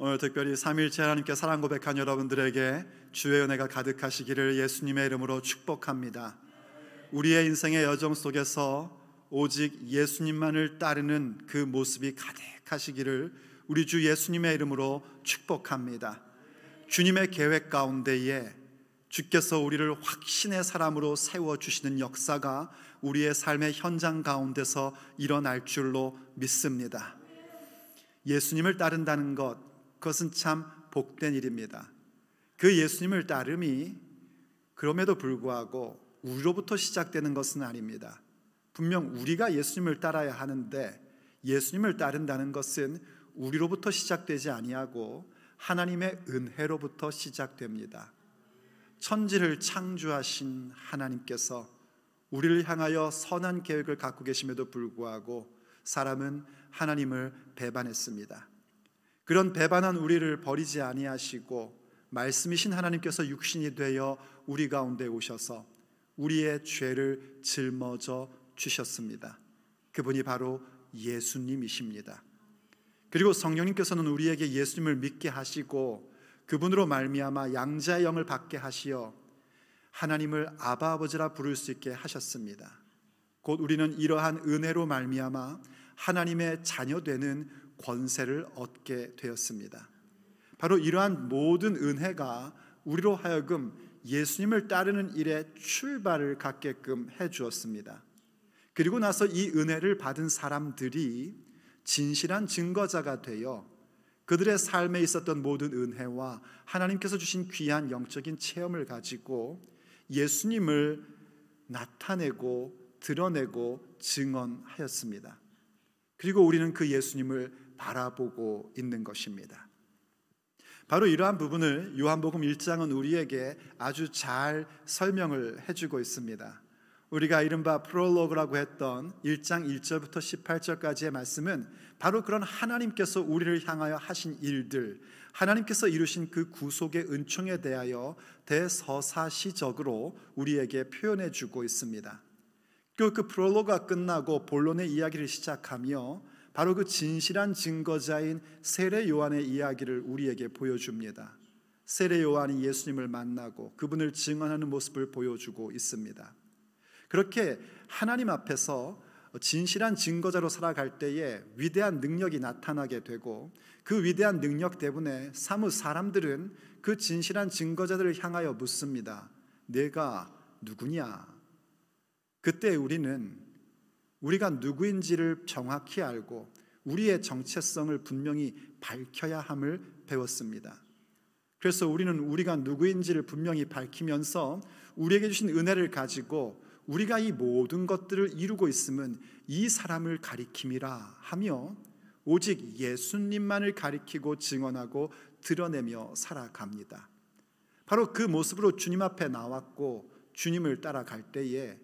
오늘 특별히 3일체 하나님께 사랑 고백한 여러분들에게 주의 은혜가 가득하시기를 예수님의 이름으로 축복합니다. 우리의 인생의 여정 속에서 오직 예수님만을 따르는 그 모습이 가득하시기를 우리 주 예수님의 이름으로 축복합니다. 주님의 계획 가운데에 주께서 우리를 확신의 사람으로 세워 주시는 역사가 우리의 삶의 현장 가운데서 일어날 줄로 믿습니다. 예수님을 따른다는 것, 그것은 참 복된 일입니다. 그 예수님을 따름이 그럼에도 불구하고 우리로부터 시작되는 것은 아닙니다. 분명 우리가 예수님을 따라야 하는데 예수님을 따른다는 것은 우리로부터 시작되지 아니하고 하나님의 은혜로부터 시작됩니다. 천지를 창조하신 하나님께서 우리를 향하여 선한 계획을 갖고 계심에도 불구하고 사람은 하나님을 배반했습니다. 그런 배반한 우리를 버리지 아니하시고 말씀이신 하나님께서 육신이 되어 우리 가운데 오셔서 우리의 죄를 짊어져 주셨습니다. 그분이 바로 예수님이십니다. 그리고 성령님께서는 우리에게 예수님을 믿게 하시고 그분으로 말미암아 양자의 영을 받게 하시어 하나님을 아바 아버지라 부를 수 있게 하셨습니다. 곧 우리는 이러한 은혜로 말미암아 하나님의 자녀 되는 권세를 얻게 되었습니다. 바로 이러한 모든 은혜가 우리로 하여금 예수님을 따르는 일에 출발을 갖게끔 해 주었습니다. 그리고 나서 이 은혜를 받은 사람들이 진실한 증거자가 되어 그들의 삶에 있었던 모든 은혜와 하나님께서 주신 귀한 영적인 체험을 가지고 예수님을 나타내고 드러내고 증언하였습니다. 그리고 우리는 그 예수님을 바라보고 있는 것입니다. 바로 이러한 부분을 요한복음 1장은 우리에게 아주 잘 설명을 해주고 있습니다. 우리가 이른바 프롤로그라고 했던 1장 1절부터 18절까지의 말씀은 바로 그런 하나님께서 우리를 향하여 하신 일들, 하나님께서 이루신 그 구속의 은총에 대하여 대서사시적으로 우리에게 표현해 주고 있습니다. 그, 그 프롤로그가 끝나고 본론의 이야기를 시작하며 바로 그 진실한 증거자인 세례 요한의 이야기를 우리에게 보여줍니다. 세례 요한이 예수님을 만나고 그분을 증언하는 모습을 보여주고 있습니다. 그렇게 하나님 앞에서 진실한 증거자로 살아갈 때에 위대한 능력이 나타나게 되고 그 위대한 능력 때문에 사무 사람들은 그 진실한 증거자들을 향하여 묻습니다. 내가 누구냐? 그때 우리는 우리가 누구인지를 정확히 알고 우리의 정체성을 분명히 밝혀야 함을 배웠습니다. 그래서 우리는 우리가 누구인지를 분명히 밝히면서 우리에게 주신 은혜를 가지고 우리가 이 모든 것들을 이루고 있음은 이 사람을 가리킴이라 하며 오직 예수님만을 가리키고 증언하고 드러내며 살아갑니다. 바로 그 모습으로 주님 앞에 나왔고 주님을 따라갈 때에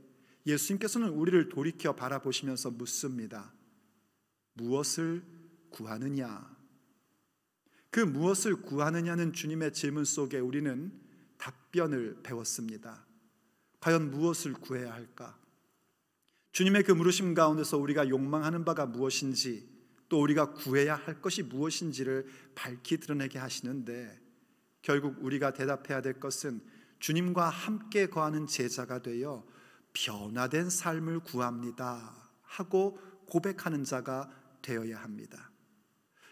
예수님께서는 우리를 돌이켜 바라보시면서 묻습니다. 무엇을 구하느냐? 그 무엇을 구하느냐는 주님의 질문 속에 우리는 답변을 배웠습니다. 과연 무엇을 구해야 할까? 주님의 그 물으심 가운데서 우리가 욕망하는 바가 무엇인지 또 우리가 구해야 할 것이 무엇인지를 밝히 드러내게 하시는데 결국 우리가 대답해야 될 것은 주님과 함께 거하는 제자가 되어 변화된 삶을 구합니다. 하고 고백하는 자가 되어야 합니다.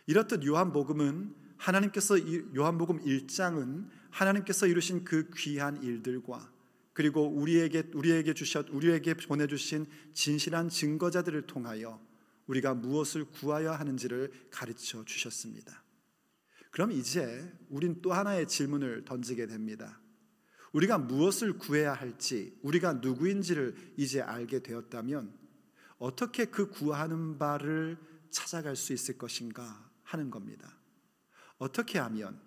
이렇듯 요한복음은 하나님께서 요한복음 1장은 하나님께서 이루신 그 귀한 일들과 그리고 우리에게 우리에게 주셨 우리에게 보내 주신 진실한 증거자들을 통하여 우리가 무엇을 구하여 하는지를 가르쳐 주셨습니다. 그럼 이제 우린 또 하나의 질문을 던지게 됩니다. 우리가 무엇을 구해야 할지, 우리가 누구인지를 이제 알게 되었다면 어떻게 그 구하는 바를 찾아갈 수 있을 것인가 하는 겁니다. 어떻게 하면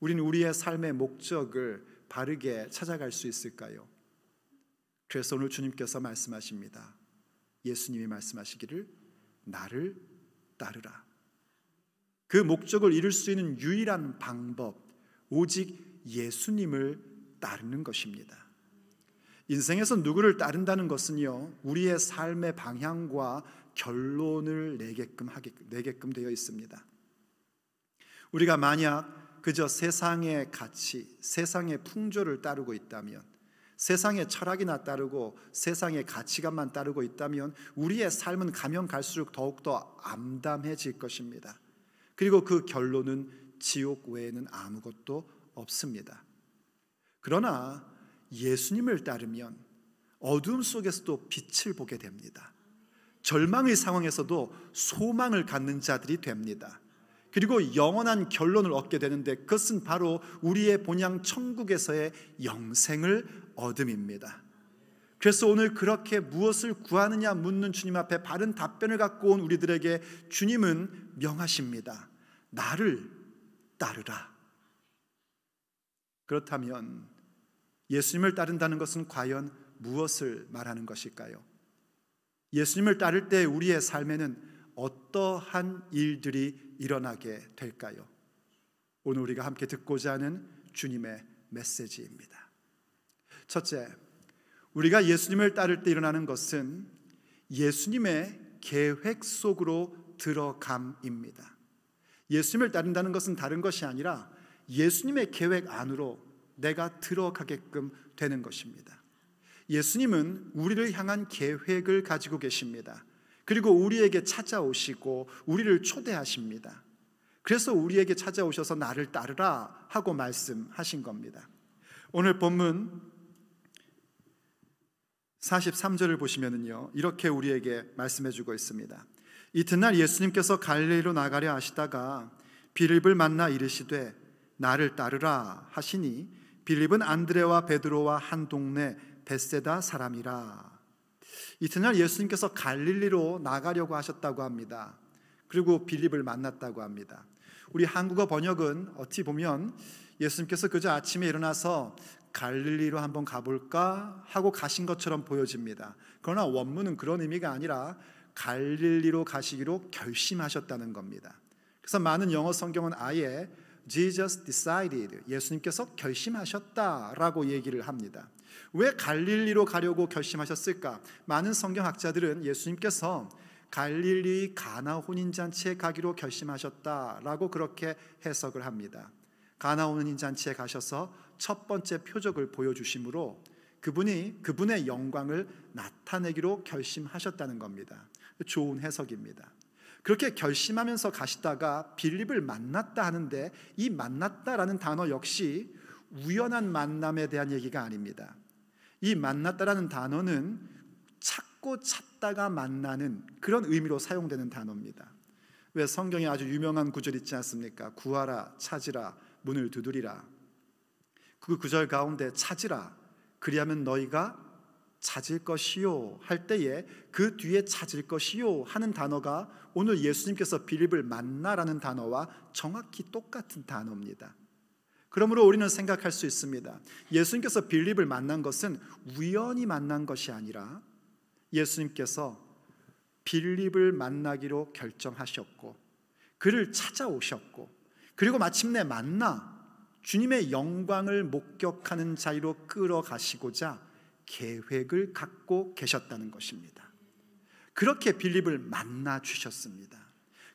우리는 우리의 삶의 목적을 바르게 찾아갈 수 있을까요? 그래서 오늘 주님께서 말씀하십니다. 예수님이 말씀하시기를 나를 따르라. 그 목적을 이룰 수 있는 유일한 방법 오직 예수님을 따르는 것입니다. 인생에서 누구를 따른다는 것은요, 우리의 삶의 방향과 결론을 내게끔 하게, 내게끔 되어 있습니다. 우리가 만약 그저 세상의 가치, 세상의 풍조를 따르고 있다면, 세상의 철학이나 따르고 세상의 가치관만 따르고 있다면 우리의 삶은 가면 갈수록 더욱더 암담해질 것입니다. 그리고 그 결론은 지옥 외에는 아무것도 없습니다. 그러나 예수님을 따르면 어둠 속에서도 빛을 보게 됩니다. 절망의 상황에서도 소망을 갖는 자들이 됩니다. 그리고 영원한 결론을 얻게 되는데 그것은 바로 우리의 본향 천국에서의 영생을 얻음입니다. 그래서 오늘 그렇게 무엇을 구하느냐 묻는 주님 앞에 바른 답변을 갖고 온 우리들에게 주님은 명하십니다. 나를 따르라. 그렇다면 예수님을 따른다는 것은 과연 무엇을 말하는 것일까요? 예수님을 따를 때 우리의 삶에는 어떠한 일들이 일어나게 될까요? 오늘 우리가 함께 듣고자 하는 주님의 메시지입니다. 첫째, 우리가 예수님을 따를 때 일어나는 것은 예수님의 계획 속으로 들어감입니다. 예수님을 따른다는 것은 다른 것이 아니라 예수님의 계획 안으로 내가 들어가게끔 되는 것입니다. 예수님은 우리를 향한 계획을 가지고 계십니다. 그리고 우리에게 찾아오시고 우리를 초대하십니다. 그래서 우리에게 찾아오셔서 나를 따르라 하고 말씀하신 겁니다. 오늘 본문 43절을 보시면은요. 이렇게 우리에게 말씀해 주고 있습니다. 이튿날 예수님께서 갈릴리로 나가려 하시다가 비립을 만나 이르시되 나를 따르라 하시니 빌립은 안드레와 베드로와 한 동네 베세다 사람이라. 이튿날 예수님께서 갈릴리로 나가려고 하셨다고 합니다. 그리고 빌립을 만났다고 합니다. 우리 한국어 번역은 어찌 보면 예수님께서 그저 아침에 일어나서 갈릴리로 한번 가볼까 하고 가신 것처럼 보여집니다. 그러나 원문은 그런 의미가 아니라 갈릴리로 가시기로 결심하셨다는 겁니다. 그래서 많은 영어 성경은 아예 Jesus decided. 예수님께서 결심하셨다라고 얘기를 합니다. 왜 갈릴리로 가려고 결심하셨을까? 많은 성경학자들은 예수님께서 갈릴리 가나 혼인잔치에 가기로 결심하셨다라고 그렇게 해석을 합니다. 가나 혼인잔치에 가셔서 첫 번째 표적을 보여주심으로 그분이 그분의 영광을 나타내기로 결심하셨다는 겁니다. 좋은 해석입니다. 그렇게 결심하면서 가시다가 빌립을 만났다 하는데 이 만났다라는 단어 역시 우연한 만남에 대한 얘기가 아닙니다. 이 만났다라는 단어는 찾고 찾다가 만나는 그런 의미로 사용되는 단어입니다. 왜 성경에 아주 유명한 구절 있지 않습니까? 구하라, 찾으라, 문을 두드리라. 그 구절 가운데 찾으라. 그리하면 너희가 찾을 것이요 할 때에 그 뒤에 찾을 것이요 하는 단어가 오늘 예수님께서 빌립을 만나라는 단어와 정확히 똑같은 단어입니다. 그러므로 우리는 생각할 수 있습니다. 예수님께서 빌립을 만난 것은 우연히 만난 것이 아니라 예수님께서 빌립을 만나기로 결정하셨고 그를 찾아오셨고 그리고 마침내 만나 주님의 영광을 목격하는 자리로 끌어가시고자 계획을 갖고 계셨다는 것입니다. 그렇게 빌립을 만나 주셨습니다.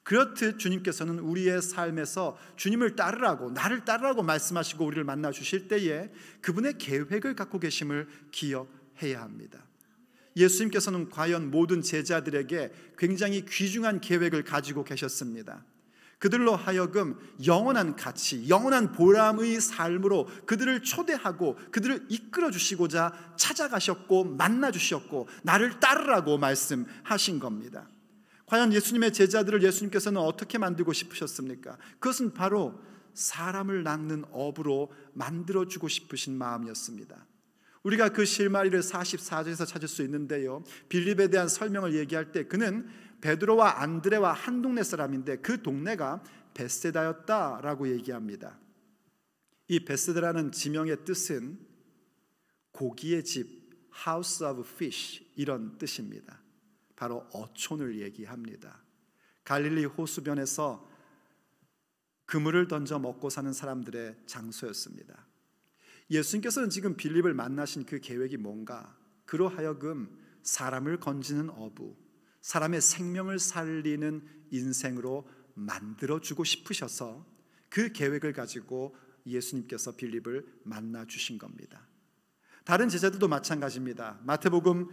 그렇듯 주님께서는 우리의 삶에서 주님을 따르라고 나를 따르라고 말씀하시고 우리를 만나 주실 때에 그분의 계획을 갖고 계심을 기억해야 합니다. 예수님께서는 과연 모든 제자들에게 굉장히 귀중한 계획을 가지고 계셨습니다. 그들로 하여금 영원한 가치, 영원한 보람의 삶으로 그들을 초대하고 그들을 이끌어 주시고자 찾아가셨고 만나 주셨고 나를 따르라고 말씀하신 겁니다. 과연 예수님의 제자들을 예수님께서는 어떻게 만들고 싶으셨습니까? 그것은 바로 사람을 낳는 업으로 만들어 주고 싶으신 마음이었습니다. 우리가 그 실마리를 44절에서 찾을 수 있는데요. 빌립에 대한 설명을 얘기할 때 그는 베드로와 안드레와 한 동네 사람인데 그 동네가 베세다였다라고 얘기합니다. 이 베세다라는 지명의 뜻은 고기의 집, House of Fish 이런 뜻입니다. 바로 어촌을 얘기합니다. 갈릴리 호수변에서 그물을 던져 먹고 사는 사람들의 장소였습니다. 예수님께서는 지금 빌립을 만나신 그 계획이 뭔가? 그로 하여금 사람을 건지는 어부, 사람의 생명을 살리는 인생으로 만들어 주고 싶으셔서 그 계획을 가지고 예수님께서 빌립을 만나 주신 겁니다. 다른 제자들도 마찬가지입니다. 마태복음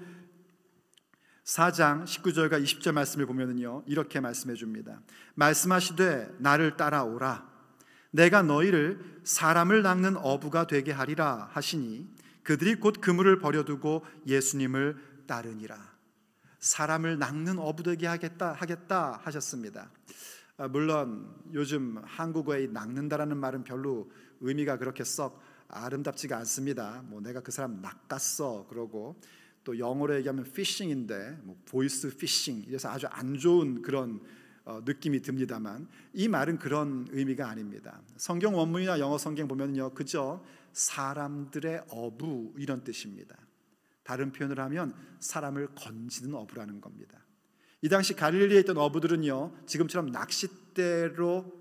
4장 19절과 20절 말씀을 보면은요. 이렇게 말씀해 줍니다. 말씀하시되 나를 따라오라. 내가 너희를 사람을 낚는 어부가 되게 하리라 하시니 그들이 곧 그물을 버려두고 예수님을 따르니라. 사람을 낚는 어부되게 하겠다 하겠다 하셨습니다. 아, 물론 요즘 한국어의 낚는다라는 말은 별로 의미가 그렇게 썩 아름답지가 않습니다. 뭐 내가 그 사람 낚았어 그러고 또 영어로 얘기하면 피싱인데 뭐 보이스 피싱 이래서 아주 안 좋은 그런 어, 느낌이 듭니다만 이 말은 그런 의미가 아닙니다. 성경 원문이나 영어 성경 보면요 그저 사람들의 어부 이런 뜻입니다. 다른 표현을 하면 사람을 건지는 어부라는 겁니다. 이 당시 가릴리에 있던 어부들은요, 지금처럼 낚싯대로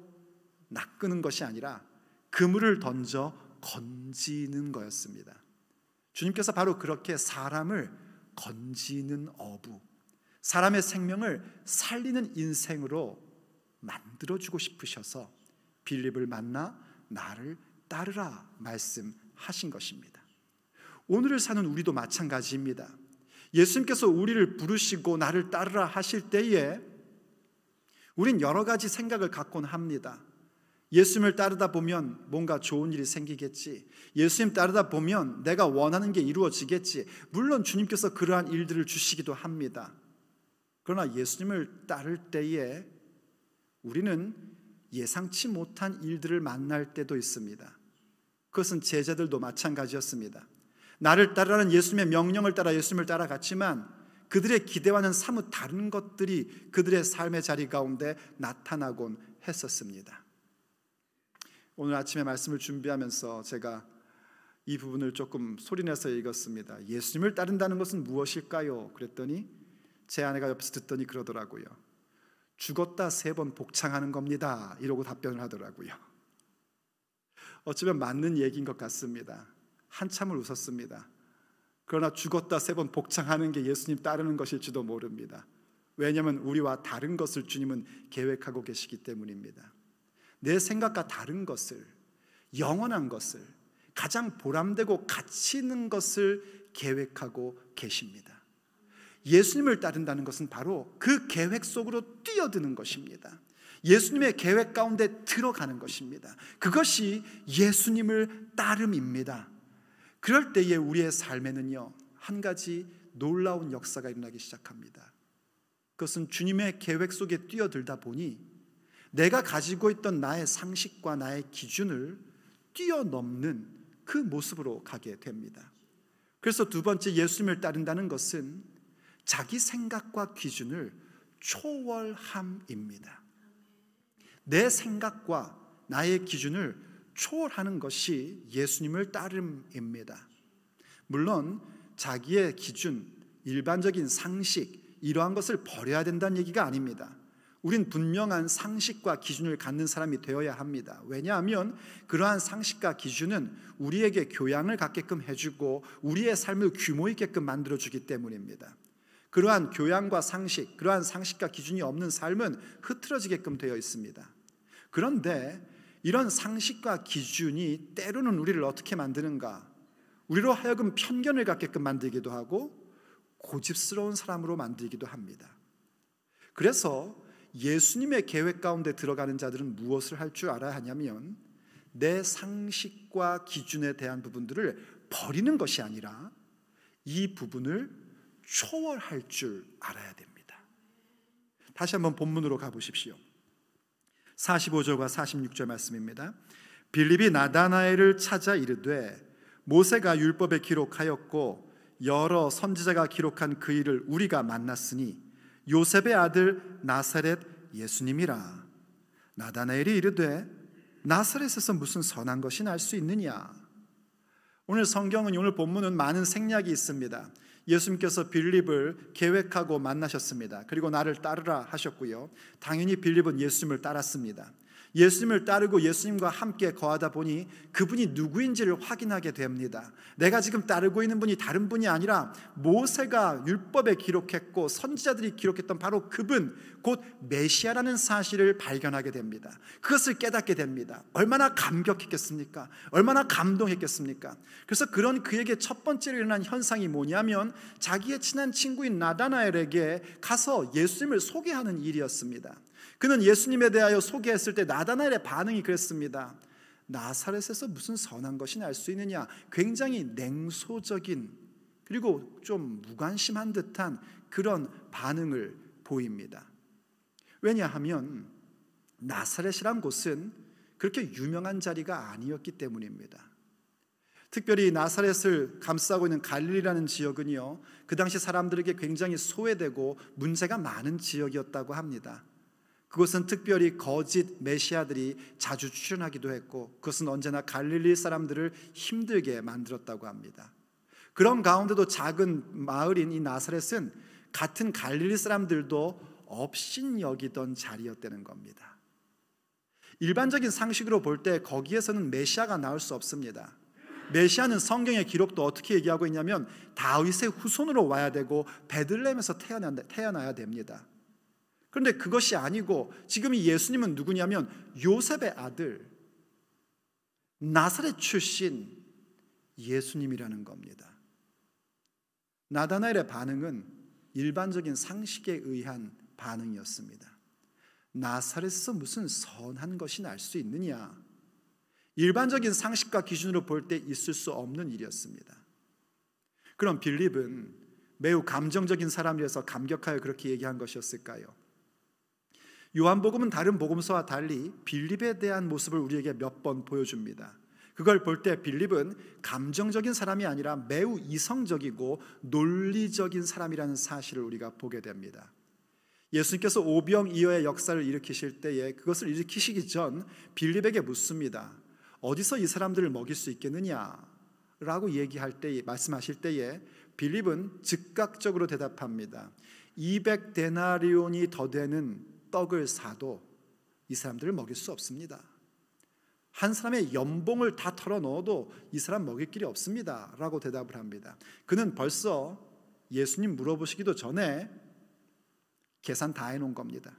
낚는 것이 아니라 그물을 던져 건지는 거였습니다. 주님께서 바로 그렇게 사람을 건지는 어부, 사람의 생명을 살리는 인생으로 만들어주고 싶으셔서 빌립을 만나 나를 따르라 말씀하신 것입니다. 오늘을 사는 우리도 마찬가지입니다. 예수님께서 우리를 부르시고 나를 따르라 하실 때에 우린 여러 가지 생각을 갖곤 합니다. 예수님을 따르다 보면 뭔가 좋은 일이 생기겠지. 예수님 따르다 보면 내가 원하는 게 이루어지겠지. 물론 주님께서 그러한 일들을 주시기도 합니다. 그러나 예수님을 따를 때에 우리는 예상치 못한 일들을 만날 때도 있습니다. 그것은 제자들도 마찬가지였습니다. 나를 따르라는 예수님의 명령을 따라 예수님을 따라갔지만 그들의 기대와는 사뭇 다른 것들이 그들의 삶의 자리 가운데 나타나곤 했었습니다. 오늘 아침에 말씀을 준비하면서 제가 이 부분을 조금 소리내서 읽었습니다. 예수님을 따른다는 것은 무엇일까요? 그랬더니 제 아내가 옆에서 듣더니 그러더라고요. 죽었다 세 번 복창하는 겁니다. 이러고 답변을 하더라고요. 어쩌면 맞는 얘기인 것 같습니다. 한참을 웃었습니다. 그러나 죽었다 세 번 복창하는 게 예수님 따르는 것일지도 모릅니다. 왜냐하면 우리와 다른 것을 주님은 계획하고 계시기 때문입니다. 내 생각과 다른 것을, 영원한 것을, 가장 보람되고 가치 있는 것을 계획하고 계십니다. 예수님을 따른다는 것은 바로 그 계획 속으로 뛰어드는 것입니다. 예수님의 계획 가운데 들어가는 것입니다. 그것이 예수님을 따름입니다. 그럴 때에 우리의 삶에는요, 한 가지 놀라운 역사가 일어나기 시작합니다. 그것은 주님의 계획 속에 뛰어들다 보니 내가 가지고 있던 나의 상식과 나의 기준을 뛰어넘는 그 모습으로 가게 됩니다. 그래서 두 번째 예수님을 따른다는 것은 자기 생각과 기준을 초월함입니다. 내 생각과 나의 기준을 초월하는 것이 예수님을 따름입니다. 물론 자기의 기준, 일반적인 상식, 이러한 것을 버려야 된다는 얘기가 아닙니다. 우린 분명한 상식과 기준을 갖는 사람이 되어야 합니다. 왜냐하면 그러한 상식과 기준은 우리에게 교양을 갖게끔 해주고 우리의 삶을 규모 있게끔 만들어주기 때문입니다. 그러한 교양과 상식, 그러한 상식과 기준이 없는 삶은 흐트러지게끔 되어 있습니다. 그런데 이런 상식과 기준이 때로는 우리를 어떻게 만드는가? 우리로 하여금 편견을 갖게끔 만들기도 하고 고집스러운 사람으로 만들기도 합니다. 그래서 예수님의 계획 가운데 들어가는 자들은 무엇을 할 줄 알아야 하냐면 내 상식과 기준에 대한 부분들을 버리는 것이 아니라 이 부분을 초월할 줄 알아야 됩니다. 다시 한번 본문으로 가보십시오. 4 5조가 46절 말씀입니다. 빌립이 나다나엘을 찾아 이르되 모세가 율법에 기록하였고 여러 선지자가 기록한 그 일을 우리가 만났으니 요셉의 아들 나사렛 예수님이라 나다나엘이 이르되 나사렛에서 무슨 선한 것이 날 수 있느냐 오늘 성경은 오늘 본문은 많은 생략이 있습니다. 예수님께서 빌립을 계획하고 만나셨습니다. 그리고 나를 따르라 하셨고요. 당연히 빌립은 예수님을 따랐습니다. 예수님을 따르고 예수님과 함께 거하다 보니 그분이 누구인지를 확인하게 됩니다. 내가 지금 따르고 있는 분이 다른 분이 아니라 모세가 율법에 기록했고 선지자들이 기록했던 바로 그분 곧 메시아라는 사실을 발견하게 됩니다. 그것을 깨닫게 됩니다. 얼마나 감격했겠습니까? 얼마나 감동했겠습니까? 그래서 그런 그에게 첫 번째로 일어난 현상이 뭐냐면 자기의 친한 친구인 나다나엘에게 가서 예수님을 소개하는 일이었습니다. 그는 예수님에 대하여 소개했을 때 나다나엘의 반응이 그랬습니다. 나사렛에서 무슨 선한 것이냐 수 있느냐. 굉장히 냉소적인 그리고 좀 무관심한 듯한 그런 반응을 보입니다. 왜냐하면 나사렛이란 곳은 그렇게 유명한 자리가 아니었기 때문입니다. 특별히 나사렛을 감싸고 있는 갈릴리라는 지역은요, 그 당시 사람들에게 굉장히 소외되고 문제가 많은 지역이었다고 합니다. 그것은 특별히 거짓 메시아들이 자주 출현하기도 했고 그것은 언제나 갈릴리 사람들을 힘들게 만들었다고 합니다. 그런 가운데도 작은 마을인 이 나사렛은 같은 갈릴리 사람들도 업신 여기던 자리였다는 겁니다. 일반적인 상식으로 볼 때 거기에서는 메시아가 나올 수 없습니다. 메시아는 성경의 기록도 어떻게 얘기하고 있냐면 다윗의 후손으로 와야 되고 베들렘에서 태어나야 됩니다. 그런데 그것이 아니고 지금 예수님은 누구냐면 요셉의 아들 나사렛 출신 예수님이라는 겁니다. 나다나엘의 반응은 일반적인 상식에 의한 반응이었습니다. 나사렛에서 무슨 선한 것이 날 수 있느냐? 일반적인 상식과 기준으로 볼 때 있을 수 없는 일이었습니다. 그럼 빌립은 매우 감정적인 사람이라서 감격하여 그렇게 얘기한 것이었을까요? 요한복음은 다른 복음서와 달리 빌립에 대한 모습을 우리에게 몇 번 보여줍니다. 그걸 볼 때 빌립은 감정적인 사람이 아니라 매우 이성적이고 논리적인 사람이라는 사실을 우리가 보게 됩니다. 예수님께서 오병이어의 역사를 일으키실 때에 그것을 일으키시기 전 빌립에게 묻습니다. 어디서 이 사람들을 먹일 수 있겠느냐? 라고 얘기할 때 말씀하실 때에 빌립은 즉각적으로 대답합니다. 200 데나리온이 더 되는 떡을 사도 이 사람들을 먹일 수 없습니다. 한 사람의 연봉을 다 털어넣어도 이 사람 먹일 길이 없습니다. 라고 대답을 합니다. 그는 벌써 예수님 물어보시기도 전에 계산 다 해놓은 겁니다.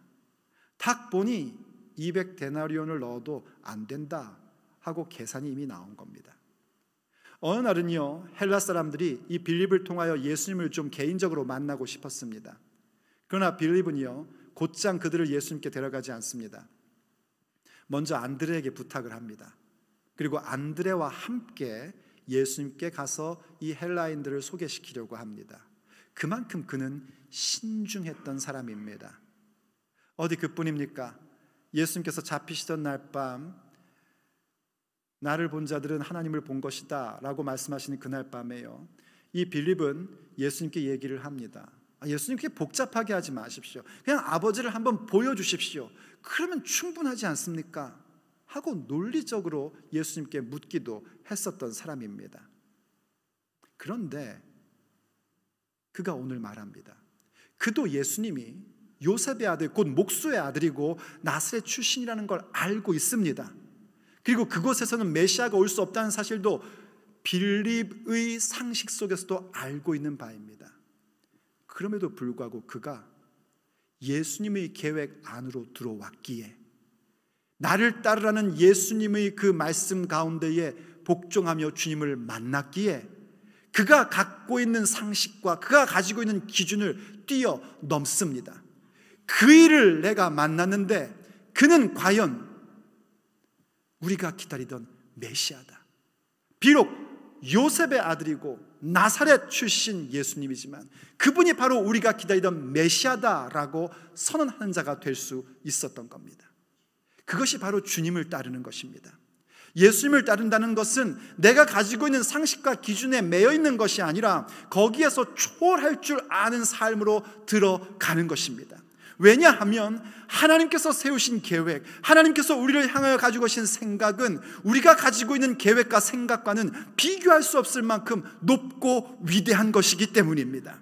탁 보니 200데나리온을 넣어도 안 된다 하고 계산이 이미 나온 겁니다. 어느 날은요 헬라 사람들이 이 빌립을 통하여 예수님을 좀 개인적으로 만나고 싶었습니다. 그러나 빌립은요 곧장 그들을 예수님께 데려가지 않습니다. 먼저 안드레에게 부탁을 합니다. 그리고 안드레와 함께 예수님께 가서 이 헬라인들을 소개시키려고 합니다. 그만큼 그는 신중했던 사람입니다. 어디 그뿐입니까? 예수님께서 잡히시던 날밤 나를 본 자들은 하나님을 본 것이다 라고 말씀하시는 그날 밤에요. 이 빌립은 예수님께 얘기를 합니다. 아, 예수님 그렇게 복잡하게 하지 마십시오. 그냥 아버지를 한번 보여주십시오. 그러면 충분하지 않습니까? 하고 논리적으로 예수님께 묻기도 했었던 사람입니다. 그런데 그가 오늘 말합니다. 그도 예수님이 요셉의 아들, 곧 목수의 아들이고 나스의 출신이라는 걸 알고 있습니다. 그리고 그곳에서는 메시아가 올 수 없다는 사실도 빌립의 상식 속에서도 알고 있는 바입니다. 그럼에도 불구하고 그가 예수님의 계획 안으로 들어왔기에 나를 따르라는 예수님의 그 말씀 가운데에 복종하며 주님을 만났기에 그가 갖고 있는 상식과 그가 가지고 있는 기준을 뛰어넘습니다. 그 일을 내가 만났는데 그는 과연 우리가 기다리던 메시아다. 비록 요셉의 아들이고 나사렛 출신 예수님이지만 그분이 바로 우리가 기다리던 메시아다라고 선언하는 자가 될 수 있었던 겁니다. 그것이 바로 주님을 따르는 것입니다. 예수님을 따른다는 것은 내가 가지고 있는 상식과 기준에 매여 있는 것이 아니라 거기에서 초월할 줄 아는 삶으로 들어가는 것입니다. 왜냐하면 하나님께서 세우신 계획, 하나님께서 우리를 향하여 가지고 오신 생각은 우리가 가지고 있는 계획과 생각과는 비교할 수 없을 만큼 높고 위대한 것이기 때문입니다.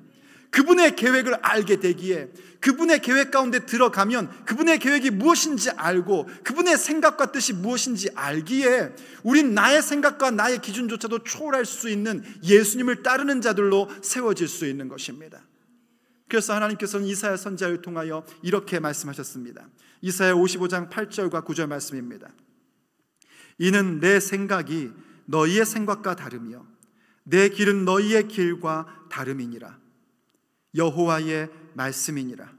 그분의 계획을 알게 되기에 그분의 계획 가운데 들어가면 그분의 계획이 무엇인지 알고 그분의 생각과 뜻이 무엇인지 알기에 우린 나의 생각과 나의 기준조차도 초월할 수 있는 예수님을 따르는 자들로 세워질 수 있는 것입니다. 그래서 하나님께서는 이사야 선자를 통하여 이렇게 말씀하셨습니다. 이사야 55장 8절과 9절 말씀입니다. 이는 내 생각이 너희의 생각과 다르며 내 길은 너희의 길과 다름이니라. 여호와의 말씀이니라.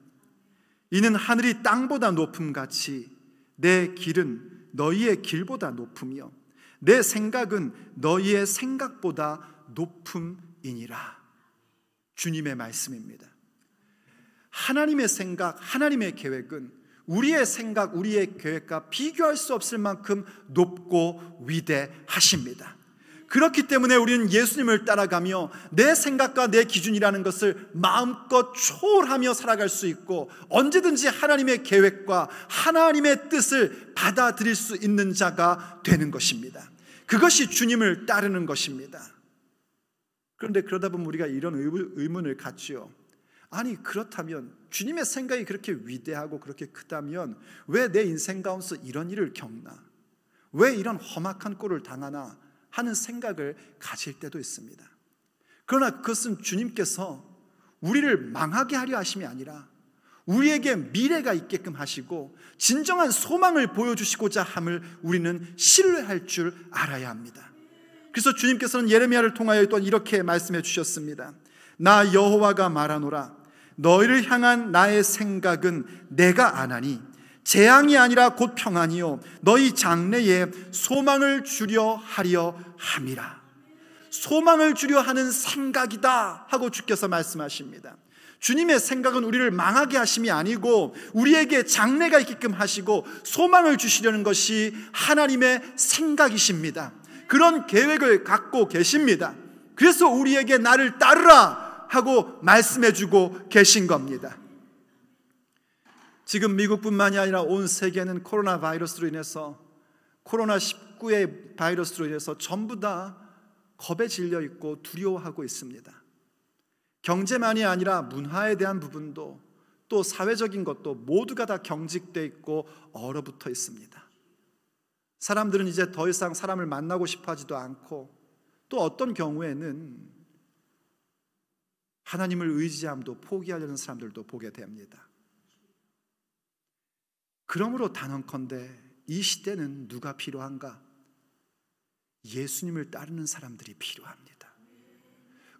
이는 하늘이 땅보다 높음 같이 내 길은 너희의 길보다 높으며 내 생각은 너희의 생각보다 높음이니라. 주님의 말씀입니다. 하나님의 생각, 하나님의 계획은 우리의 생각, 우리의 계획과 비교할 수 없을 만큼 높고 위대하십니다. 그렇기 때문에 우리는 예수님을 따라가며 내 생각과 내 기준이라는 것을 마음껏 초월하며 살아갈 수 있고 언제든지 하나님의 계획과 하나님의 뜻을 받아들일 수 있는 자가 되는 것입니다. 그것이 주님을 따르는 것입니다. 그런데 그러다 보면 우리가 이런 의문을 갖지요. 아니 그렇다면 주님의 생각이 그렇게 위대하고 그렇게 크다면 왜 내 인생 가운데서 이런 일을 겪나? 왜 이런 험악한 꼴을 당하나 하는 생각을 가질 때도 있습니다. 그러나 그것은 주님께서 우리를 망하게 하려 하심이 아니라 우리에게 미래가 있게끔 하시고 진정한 소망을 보여주시고자 함을 우리는 신뢰할 줄 알아야 합니다. 그래서 주님께서는 예레미야를 통하여 또 이렇게 말씀해 주셨습니다. 나 여호와가 말하노라 너희를 향한 나의 생각은 내가 안하니 재앙이 아니라 곧 평안이요 너희 장래에 소망을 주려 하려 함이라 소망을 주려 하는 생각이다 하고 주께서 말씀하십니다 주님의 생각은 우리를 망하게 하심이 아니고 우리에게 장래가 있게끔 하시고 소망을 주시려는 것이 하나님의 생각이십니다 그런 계획을 갖고 계십니다 그래서 우리에게 나를 따르라 하고 말씀해 주고 계신 겁니다. 지금 미국뿐만이 아니라 온 세계는 코로나 바이러스로 인해서 코로나19의 바이러스로 인해서 전부 다 겁에 질려 있고 두려워하고 있습니다. 경제만이 아니라 문화에 대한 부분도 또 사회적인 것도 모두가 다 경직돼 있고 얼어붙어 있습니다. 사람들은 이제 더 이상 사람을 만나고 싶어 하지도 않고 또 어떤 경우에는 하나님을 의지함도 포기하려는 사람들도 보게 됩니다. 그러므로 단언컨대 이 시대는 누가 필요한가? 예수님을 따르는 사람들이 필요합니다.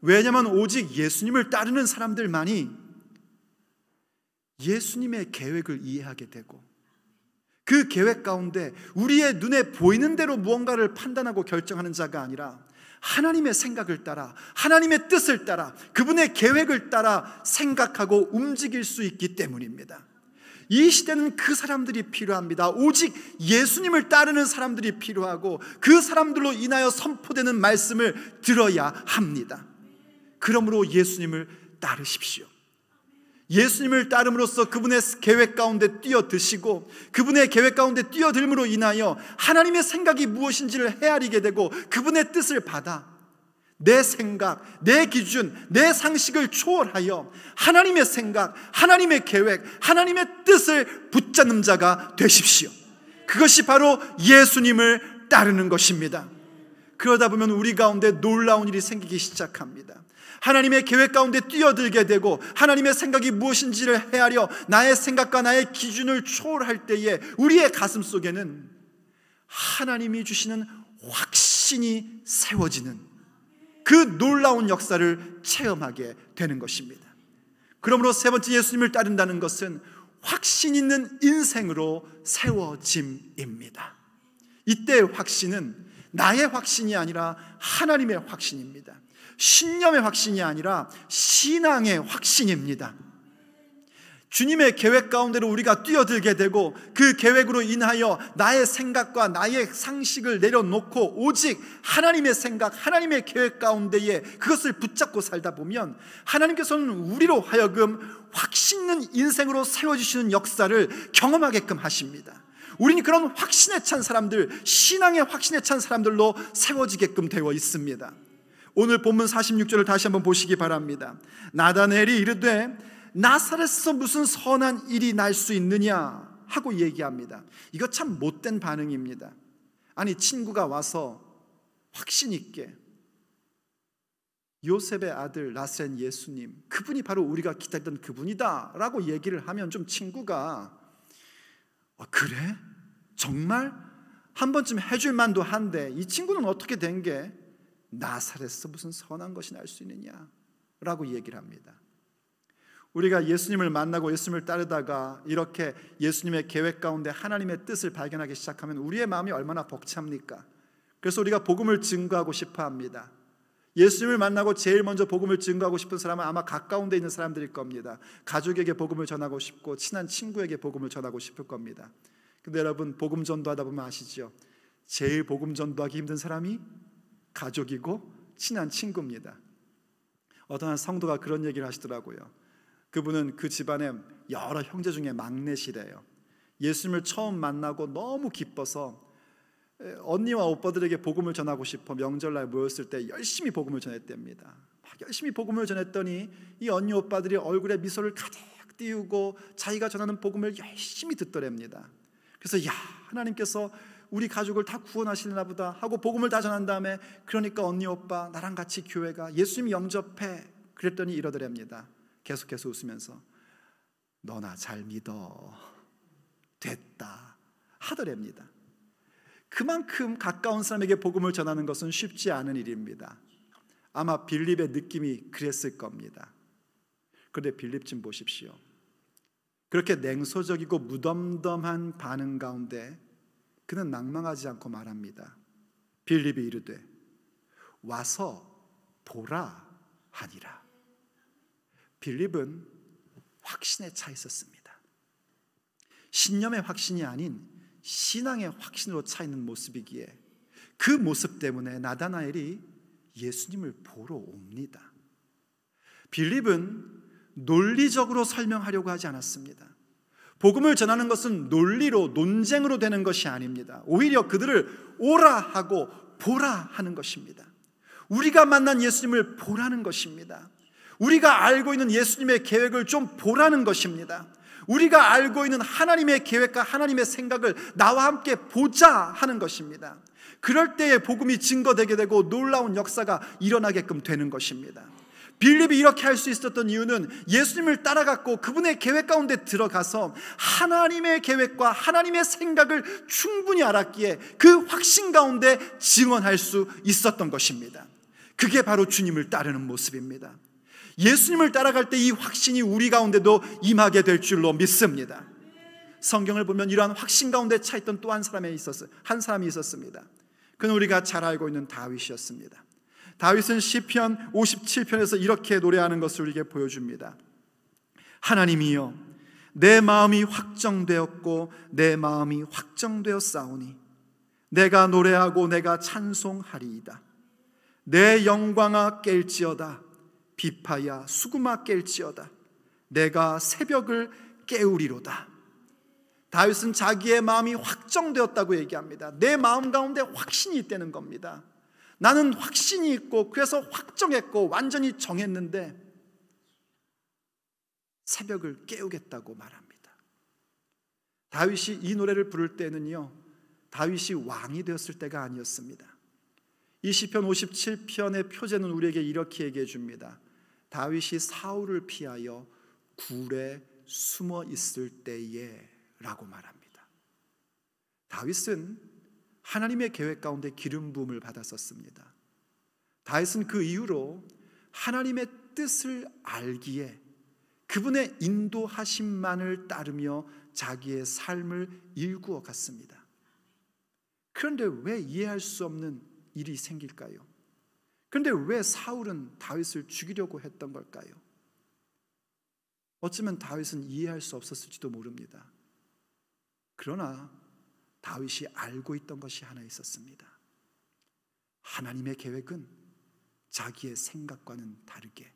왜냐하면 오직 예수님을 따르는 사람들만이 예수님의 계획을 이해하게 되고 그 계획 가운데 우리의 눈에 보이는 대로 무언가를 판단하고 결정하는 자가 아니라 하나님의 생각을 따라 하나님의 뜻을 따라 그분의 계획을 따라 생각하고 움직일 수 있기 때문입니다. 이 시대는 그 사람들이 필요합니다. 오직 예수님을 따르는 사람들이 필요하고 그 사람들로 인하여 선포되는 말씀을 들어야 합니다. 그러므로 예수님을 따르십시오. 예수님을 따름으로써 그분의 계획 가운데 뛰어드시고 그분의 계획 가운데 뛰어들므로 인하여 하나님의 생각이 무엇인지를 헤아리게 되고 그분의 뜻을 받아 내 생각, 내 기준, 내 상식을 초월하여 하나님의 생각, 하나님의 계획, 하나님의 뜻을 붙잡는 자가 되십시오. 그것이 바로 예수님을 따르는 것입니다. 그러다 보면 우리 가운데 놀라운 일이 생기기 시작합니다. 하나님의 계획 가운데 뛰어들게 되고 하나님의 생각이 무엇인지를 헤아려 나의 생각과 나의 기준을 초월할 때에 우리의 가슴 속에는 하나님이 주시는 확신이 세워지는 그 놀라운 역사를 체험하게 되는 것입니다. 그러므로 세 번째 예수님을 따른다는 것은 확신 있는 인생으로 세워짐입니다. 이때 확신은 나의 확신이 아니라 하나님의 확신입니다. 신념의 확신이 아니라 신앙의 확신입니다. 주님의 계획 가운데로 우리가 뛰어들게 되고 그 계획으로 인하여 나의 생각과 나의 상식을 내려놓고 오직 하나님의 생각, 하나님의 계획 가운데에 그것을 붙잡고 살다 보면 하나님께서는 우리로 하여금 확신있는 인생으로 세워주시는 역사를 경험하게끔 하십니다. 우리는 그런 확신에 찬 사람들, 신앙의 확신에 찬 사람들로 세워지게끔 되어 있습니다. 오늘 본문 46절을 다시 한번 보시기 바랍니다. 나다넬이 이르되 나사렛에서 무슨 선한 일이 날 수 있느냐 하고 얘기합니다. 이거 참 못된 반응입니다. 아니 친구가 와서 확신 있게 요셉의 아들 나사 예수님 그분이 바로 우리가 기다리던 그분이다라고 얘기를 하면 좀 친구가 어, 그래 정말 한 번쯤 해줄 만도 한데 이 친구는 어떻게 된게 나사렛에서 무슨 선한 것이 날 수 있느냐? 라고 얘기를 합니다. 우리가 예수님을 만나고 예수님을 따르다가 이렇게 예수님의 계획 가운데 하나님의 뜻을 발견하기 시작하면 우리의 마음이 얼마나 벅찹니까? 그래서 우리가 복음을 증거하고 싶어 합니다. 예수님을 만나고 제일 먼저 복음을 증거하고 싶은 사람은 아마 가까운데 있는 사람들일 겁니다. 가족에게 복음을 전하고 싶고 친한 친구에게 복음을 전하고 싶을 겁니다. 근데 여러분 복음 전도하다 보면 아시죠? 제일 복음 전도하기 힘든 사람이 가족이고 친한 친구입니다. 어떤 한 성도가 그런 얘기를 하시더라고요. 그분은 그 집안의 여러 형제 중에 막내시래요. 예수님을 처음 만나고 너무 기뻐서 언니와 오빠들에게 복음을 전하고 싶어 명절날 모였을 때 열심히 복음을 전했답니다. 막 열심히 복음을 전했더니 이 언니 오빠들이 얼굴에 미소를 가득 띄우고 자기가 전하는 복음을 열심히 듣더랍니다. 그래서 야 하나님께서 우리 가족을 다 구원하시려나 보다 하고 복음을 다 전한 다음에 그러니까 언니 오빠 나랑 같이 교회가 예수님 영접해 그랬더니 이러더랍니다. 계속해서 웃으면서 너나 잘 믿어 됐다 하더랍니다. 그만큼 가까운 사람에게 복음을 전하는 것은 쉽지 않은 일입니다. 아마 빌립의 느낌이 그랬을 겁니다. 그런데 빌립 좀 보십시오. 그렇게 냉소적이고 무덤덤한 반응 가운데 그는 낭망하지 않고 말합니다. 빌립이 이르되 와서 보라 하니라. 빌립은 확신에 차 있었습니다. 신념의 확신이 아닌 신앙의 확신으로 차 있는 모습이기에 그 모습 때문에 나다나엘이 예수님을 보러 옵니다. 빌립은 논리적으로 설명하려고 하지 않았습니다. 복음을 전하는 것은 논리로 논쟁으로 되는 것이 아닙니다. 오히려 그들을 오라 하고 보라 하는 것입니다. 우리가 만난 예수님을 보라는 것입니다. 우리가 알고 있는 예수님의 계획을 좀 보라는 것입니다. 우리가 알고 있는 하나님의 계획과 하나님의 생각을 나와 함께 보자 하는 것입니다. 그럴 때에 복음이 증거되게 되고 놀라운 역사가 일어나게끔 되는 것입니다. 빌립이 이렇게 할 수 있었던 이유는 예수님을 따라갔고 그분의 계획 가운데 들어가서 하나님의 계획과 하나님의 생각을 충분히 알았기에 그 확신 가운데 증언할 수 있었던 것입니다. 그게 바로 주님을 따르는 모습입니다. 예수님을 따라갈 때 이 확신이 우리 가운데도 임하게 될 줄로 믿습니다. 성경을 보면 이러한 확신 가운데 차 있던 또 한 사람이 있었어요. 한 사람이 있었습니다. 그는 우리가 잘 알고 있는 다윗이었습니다. 다윗은 시편 57편에서 이렇게 노래하는 것을 우리에게 보여줍니다. 하나님이여 내 마음이 확정되었고 내 마음이 확정되었사오니 내가 노래하고 내가 찬송하리이다. 내 영광아 깰지어다. 비파야 수구마 깰지어다. 내가 새벽을 깨우리로다. 다윗은 자기의 마음이 확정되었다고 얘기합니다. 내 마음 가운데 확신이 있다는 겁니다. 나는 확신이 있고 그래서 확정했고 완전히 정했는데 새벽을 깨우겠다고 말합니다. 다윗이 이 노래를 부를 때는요. 다윗이 왕이 되었을 때가 아니었습니다. 이 시편 57편의 표제는 우리에게 이렇게 얘기해 줍니다. 다윗이 사울을 피하여 굴에 숨어 있을 때에라고 말합니다. 다윗은 하나님의 계획 가운데 기름 부음을 받았었습니다. 다윗은 그 이후로 하나님의 뜻을 알기에 그분의 인도하심만을 따르며 자기의 삶을 일구어 갔습니다. 그런데 왜 이해할 수 없는 일이 생길까요? 그런데 왜 사울은 다윗을 죽이려고 했던 걸까요? 어쩌면 다윗은 이해할 수 없었을지도 모릅니다. 그러나 다윗이 알고 있던 것이 하나 있었습니다. 하나님의 계획은 자기의 생각과는 다르게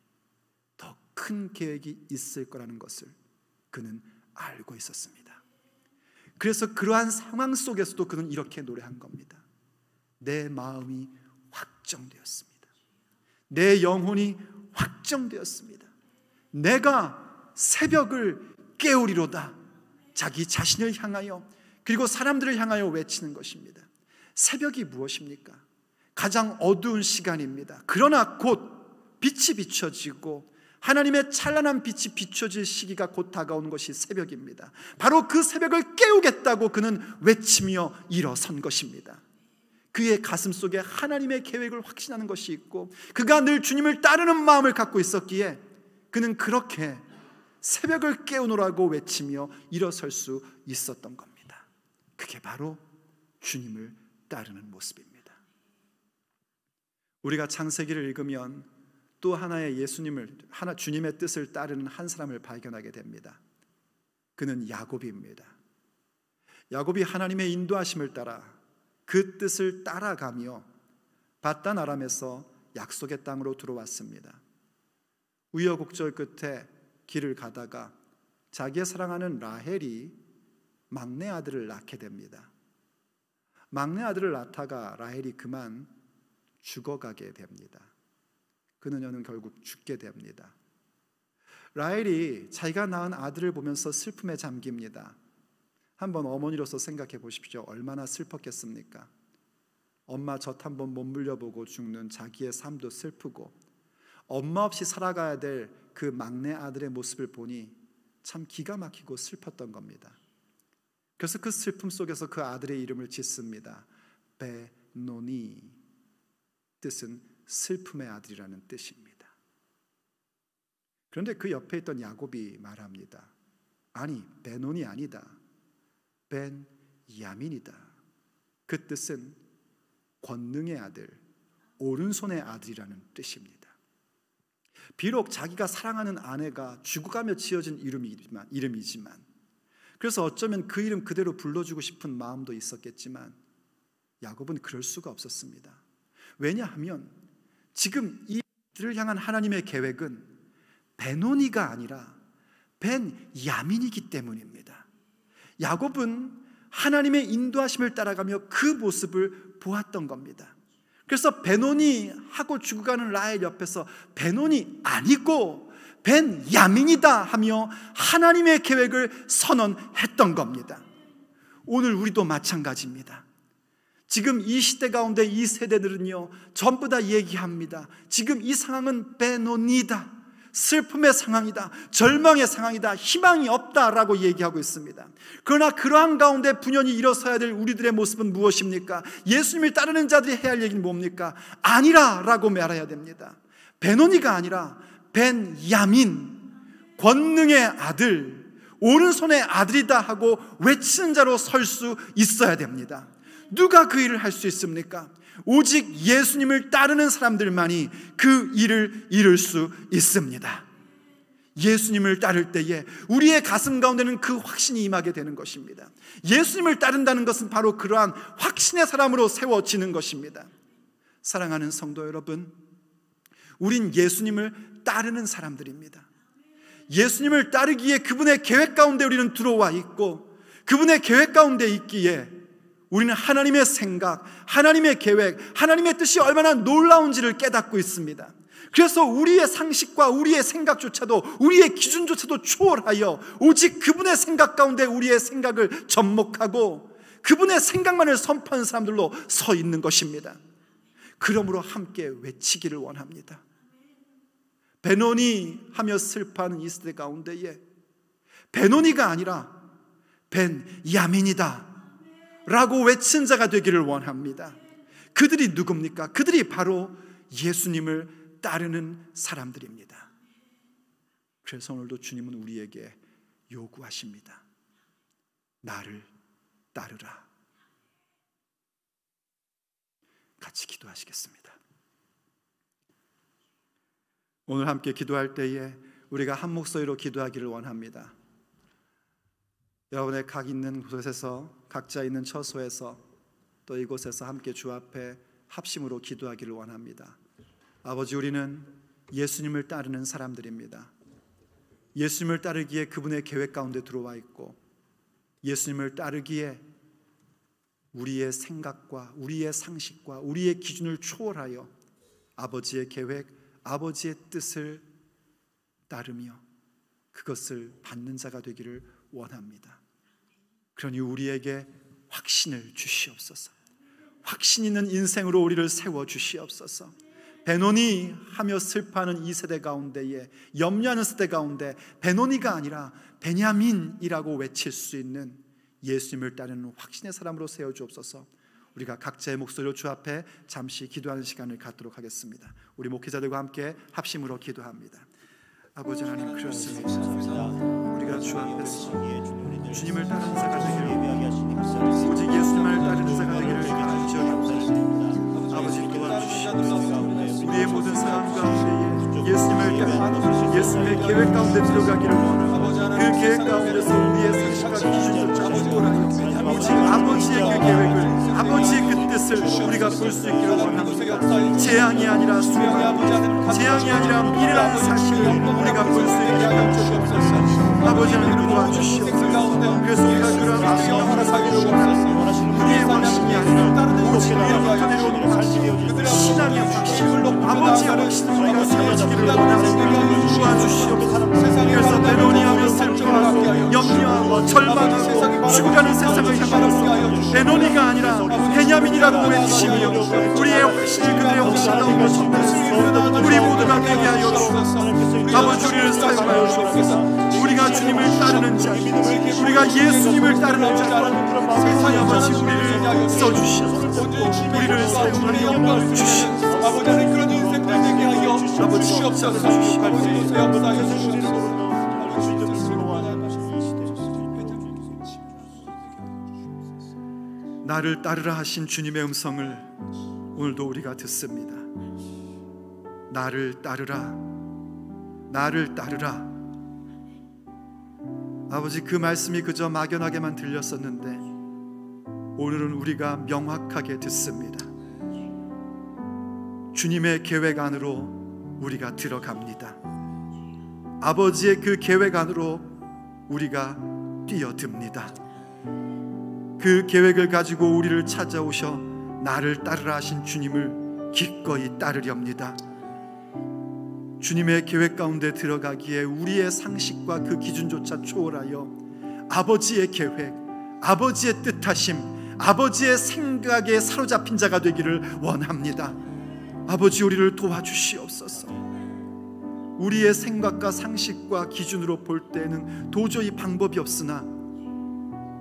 더 큰 계획이 있을 거라는 것을 그는 알고 있었습니다. 그래서 그러한 상황 속에서도 그는 이렇게 노래한 겁니다. 내 마음이 확정되었습니다. 내 영혼이 확정되었습니다. 내가 새벽을 깨우리로다. 자기 자신을 향하여 그리고 사람들을 향하여 외치는 것입니다. 새벽이 무엇입니까? 가장 어두운 시간입니다. 그러나 곧 빛이 비춰지고 하나님의 찬란한 빛이 비춰질 시기가 곧 다가오는 것이 새벽입니다. 바로 그 새벽을 깨우겠다고 그는 외치며 일어선 것입니다. 그의 가슴 속에 하나님의 계획을 확신하는 것이 있고 그가 늘 주님을 따르는 마음을 갖고 있었기에 그는 그렇게 새벽을 깨우노라고 외치며 일어설 수 있었던 겁니다. 그게 바로 주님을 따르는 모습입니다. 우리가 창세기를 읽으면 또 하나의 예수님을 하나 주님의 뜻을 따르는 한 사람을 발견하게 됩니다. 그는 야곱입니다. 야곱이 하나님의 인도하심을 따라 그 뜻을 따라가며 바단 아람에서 약속의 땅으로 들어왔습니다. 우여곡절 끝에 길을 가다가 자기의 사랑하는 라헬이 막내 아들을 낳게 됩니다. 막내 아들을 낳다가 라헬이 그만 죽어가게 됩니다. 그녀는 결국 죽게 됩니다. 라헬이 자기가 낳은 아들을 보면서 슬픔에 잠깁니다. 한번 어머니로서 생각해 보십시오. 얼마나 슬펐겠습니까? 엄마 젖 한번 못 물려보고 죽는 자기의 삶도 슬프고 엄마 없이 살아가야 될 그 막내 아들의 모습을 보니 참 기가 막히고 슬펐던 겁니다. 그래서 그 슬픔 속에서 그 아들의 이름을 짓습니다. 베노니 뜻은 슬픔의 아들이라는 뜻입니다. 그런데 그 옆에 있던 야곱이 말합니다. 아니, 베논이 아니다. 벤 야민이다. 그 뜻은 권능의 아들, 오른손의 아들이라는 뜻입니다. 비록 자기가 사랑하는 아내가 죽어가며 지어진 이름이지만, 이름이지만 그래서 어쩌면 그 이름 그대로 불러주고 싶은 마음도 있었겠지만 야곱은 그럴 수가 없었습니다. 왜냐하면 지금 이들을 향한 하나님의 계획은 베노니가 아니라 벤 야민이기 때문입니다. 야곱은 하나님의 인도하심을 따라가며 그 모습을 보았던 겁니다. 그래서 베노니 하고 죽어가는 라엘 옆에서 베노니 아니고 벤야민이다 하며 하나님의 계획을 선언했던 겁니다. 오늘 우리도 마찬가지입니다. 지금 이 시대 가운데 이 세대들은요, 전부 다 얘기합니다. 지금 이 상황은 베노니다. 슬픔의 상황이다. 절망의 상황이다. 희망이 없다라고 얘기하고 있습니다. 그러나 그러한 가운데 분연히 일어서야 될 우리들의 모습은 무엇입니까? 예수님을 따르는 자들이 해야 할 얘기는 뭡니까? 아니라라고 말해야 됩니다. 베노니가 아니라 벤야민 권능의 아들 오른손의 아들이다 하고 외치는 자로 설 수 있어야 됩니다. 누가 그 일을 할 수 있습니까? 오직 예수님을 따르는 사람들만이 그 일을 이룰 수 있습니다. 예수님을 따를 때에 우리의 가슴 가운데는 그 확신이 임하게 되는 것입니다. 예수님을 따른다는 것은 바로 그러한 확신의 사람으로 세워지는 것입니다. 사랑하는 성도 여러분, 우린 예수님을 따르는 사람들입니다. 예수님을 따르기에 그분의 계획 가운데 우리는 들어와 있고 그분의 계획 가운데 있기에 우리는 하나님의 생각, 하나님의 계획, 하나님의 뜻이 얼마나 놀라운지를 깨닫고 있습니다. 그래서 우리의 상식과 우리의 생각조차도 우리의 기준조차도 초월하여 오직 그분의 생각 가운데 우리의 생각을 접목하고 그분의 생각만을 선포하는 사람들로 서 있는 것입니다. 그러므로 함께 외치기를 원합니다. 베노니 하며 슬퍼하는 이 시대 가운데에 베노니가 아니라 벤 야민이다 라고 외친 자가 되기를 원합니다. 그들이 누굽니까? 그들이 바로 예수님을 따르는 사람들입니다. 그래서 오늘도 주님은 우리에게 요구하십니다. 나를 따르라. 같이 기도하시겠습니다. 오늘 함께 기도할 때에 우리가 한 목소리로 기도하기를 원합니다. 여러분의 각 있는 곳에서 각자 있는 처소에서 또 이곳에서 함께 주 앞에 합심으로 기도하기를 원합니다. 아버지 우리는 예수님을 따르는 사람들입니다. 예수님을 따르기에 그분의 계획 가운데 들어와 있고 예수님을 따르기에 우리의 생각과 우리의 상식과 우리의 기준을 초월하여 아버지의 계획, 아버지의 뜻을 따르며 그것을 받는 자가 되기를 원합니다. 그러니 우리에게 확신을 주시옵소서. 확신 있는 인생으로 우리를 세워 주시옵소서. 베노니 하며 슬퍼하는 이 세대 가운데에 염려하는 세대 가운데 베노니가 아니라 베냐민이라고 외칠 수 있는 예수님을 따르는 확신의 사람으로 세워 주옵소서. 우리가 각자의 목소리로 주 앞에 잠시 기도하는 시간을 갖도록 하겠습니다. 우리 목회자들과 함께 합심으로 기도합니다. 아버지 하나님 그렇습니다. 우리가 주 앞에서 주님을 따르는 자가 되기를 오직 예수님을 따르는 자가 되기를 간절히 원합니다. 아버지 도와주시옵소서 우리의 모든 사람 가운데에 예수님을 예수님의 계획 가운데 들어가기를 원니고그 계획 가운데서 우리의 상식과 기준을 잡고 오라요 오직 아버지의 그 계획을 아버지의 그 뜻을 우리가 볼 수 있기를 원합니다. 재앙이 아니라 수고가, 재앙이 아니라 미래한 사실을 우리가 볼수 있기를 원합니다. 아버지 하나님 와주시옵소서 그래서 우리가 그런 마음을 하사기를 우리의 방식이 아니라 오직 위로부터 내려오 신앙의 방식, 아버지의 방식 우리가 세워지기를 원합니다. 도와주시옵소서. 그래서 메로니하며 슬퍼하고 염려하고 절망하고 죽어가는 세상을 향하여 메로니가 아니라 베냐민이라 우리가 눈에 지시며 우리의 확신이 그들의 확신이라선포스니 우리 모두가 되게 하여 주옵소서 아버지 우리를 사용하여 주옵소서 우리가 주님을 따르는 자 우리가 예수님을 따르는 자 세상에 아버지 우리를 써주시옵소서 우리를 사용하여 주시옵소서 아버지 그런 인생들 되게 하여 주옵소서 아버지 역사하여 주시옵소서 나를 따르라 하신 주님의 음성을 오늘도 우리가 듣습니다. 나를 따르라. 나를 따르라. 아버지 그 말씀이 그저 막연하게만 들렸었는데 오늘은 우리가 명확하게 듣습니다. 주님의 계획 안으로 우리가 들어갑니다. 아버지의 그 계획 안으로 우리가 뛰어듭니다. 그 계획을 가지고 우리를 찾아오셔 나를 따르라 하신 주님을 기꺼이 따르렵니다. 주님의 계획 가운데 들어가기에 우리의 상식과 그 기준조차 초월하여 아버지의 계획, 아버지의 뜻하심, 아버지의 생각에 사로잡힌 자가 되기를 원합니다. 아버지 우리를 도와주시옵소서. 우리의 생각과 상식과 기준으로 볼 때는 도저히 방법이 없으나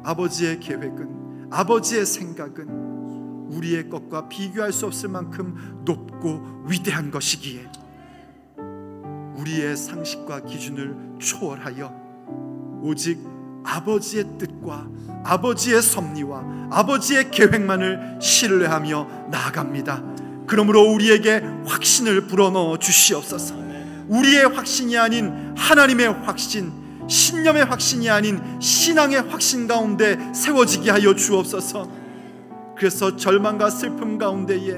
아버지의 계획은 아버지의 생각은 우리의 것과 비교할 수 없을 만큼 높고 위대한 것이기에 우리의 상식과 기준을 초월하여 오직 아버지의 뜻과 아버지의 섭리와 아버지의 계획만을 신뢰하며 나아갑니다. 그러므로 우리에게 확신을 불어넣어 주시옵소서. 우리의 확신이 아닌 하나님의 확신, 신념의 확신이 아닌 신앙의 확신 가운데 세워지게 하여 주옵소서. 그래서 절망과 슬픔 가운데에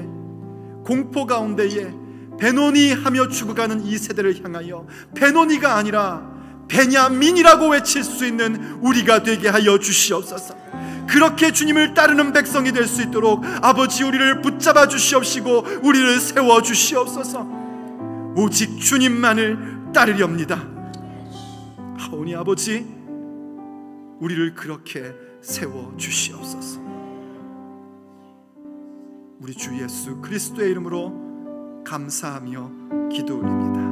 공포 가운데에 베노니 하며 죽어가는 이 세대를 향하여 베노니가 아니라 베냐민이라고 외칠 수 있는 우리가 되게 하여 주시옵소서. 그렇게 주님을 따르는 백성이 될 수 있도록 아버지 우리를 붙잡아 주시옵시고 우리를 세워 주시옵소서. 오직 주님만을 따르렵니다. 하오니 아버지 우리를 그렇게 세워 주시옵소서. 우리 주 예수 그리스도의 이름으로 감사하며 기도 올립니다.